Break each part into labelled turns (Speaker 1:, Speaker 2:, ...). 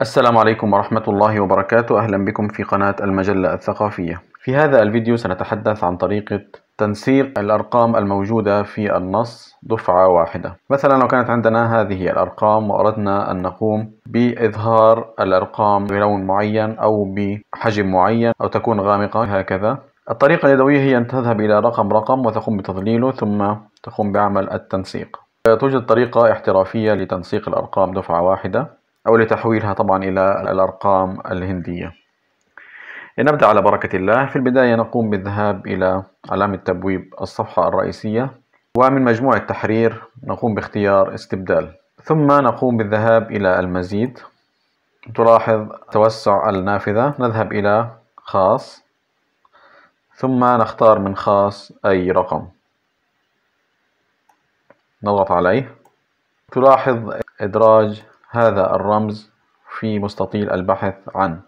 Speaker 1: السلام عليكم ورحمة الله وبركاته أهلا بكم في قناة المجلة الثقافية في هذا الفيديو سنتحدث عن طريقة تنسيق الأرقام الموجودة في النص دفعة واحدة مثلا لو كانت عندنا هذه الأرقام وأردنا أن نقوم بإظهار الأرقام بلون معين أو بحجم معين أو تكون غامقة هكذا الطريقة اليدوية هي أن تذهب إلى رقم رقم وتقوم بتظليله ثم تقوم بعمل التنسيق توجد طريقة احترافية لتنسيق الأرقام دفعة واحدة أو لتحويلها طبعا إلى الأرقام الهندية لنبدأ على بركة الله في البداية نقوم بالذهاب إلى علامة تبويب الصفحة الرئيسية ومن مجموعة تحرير نقوم باختيار استبدال ثم نقوم بالذهاب إلى المزيد تلاحظ توسع النافذة نذهب إلى خاص ثم نختار من خاص أي رقم نضغط عليه تلاحظ إدراج هذا الرمز في مستطيل البحث عن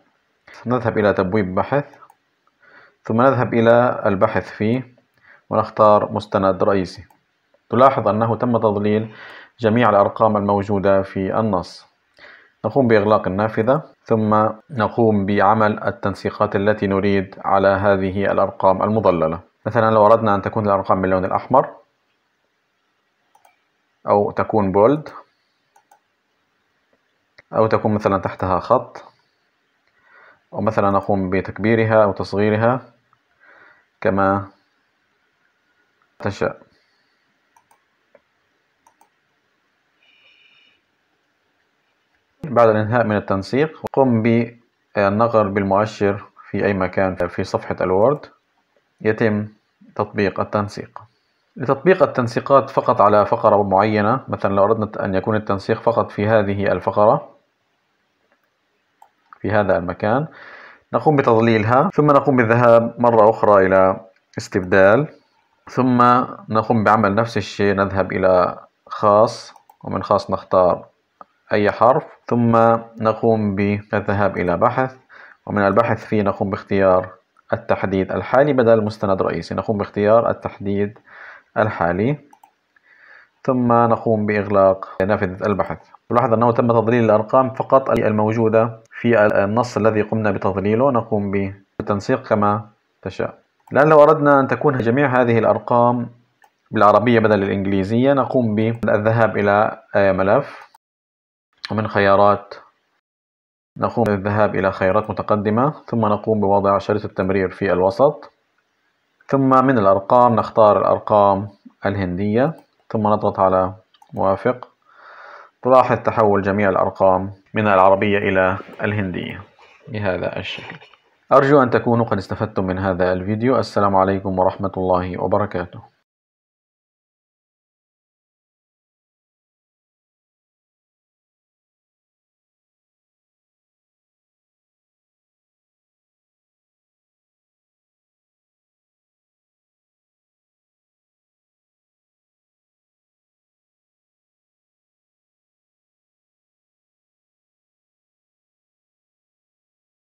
Speaker 1: نذهب إلى تبويب بحث ثم نذهب إلى البحث فيه ونختار مستند رئيسي تلاحظ أنه تم تضليل جميع الأرقام الموجودة في النص نقوم بإغلاق النافذة ثم نقوم بعمل التنسيقات التي نريد على هذه الأرقام المضللة مثلا لو أردنا أن تكون الأرقام باللون الأحمر أو تكون بولد أو تكون مثلا تحتها خط ومثلا أقوم بتكبيرها أو تصغيرها كما تشاء بعد الانهاء من التنسيق قم بالنقر بالمؤشر في أي مكان في صفحة الوورد يتم تطبيق التنسيق لتطبيق التنسيقات فقط على فقرة معينة مثلا لو أردنا أن يكون التنسيق فقط في هذه الفقرة في هذا المكان نقوم بتضليلها ثم نقوم بالذهاب مرة أخرى إلى استبدال ثم نقوم بعمل نفس الشيء نذهب إلى خاص ومن خاص نختار أي حرف ثم نقوم بالذهاب إلى بحث ومن البحث فيه نقوم باختيار التحديد الحالي بدل المستند الرئيسي نقوم باختيار التحديد الحالي ثم نقوم بإغلاق نافذة البحث نلاحظ أنه تم تضليل الأرقام فقط الموجودة في النص الذي قمنا بتضليله نقوم بالتنسيق كما تشاء الآن لو أردنا أن تكون جميع هذه الأرقام بالعربية بدل الإنجليزية نقوم بالذهاب إلى ملف ومن خيارات نقوم بالذهاب إلى خيارات متقدمة ثم نقوم بوضع شريط التمرير في الوسط ثم من الأرقام نختار الأرقام الهندية ثم نضغط على موافق تلاحظ تحول جميع الأرقام من العربية إلى الهندية بهذا الشكل أرجو أن تكونوا قد استفدتم من هذا الفيديو السلام عليكم ورحمة الله وبركاته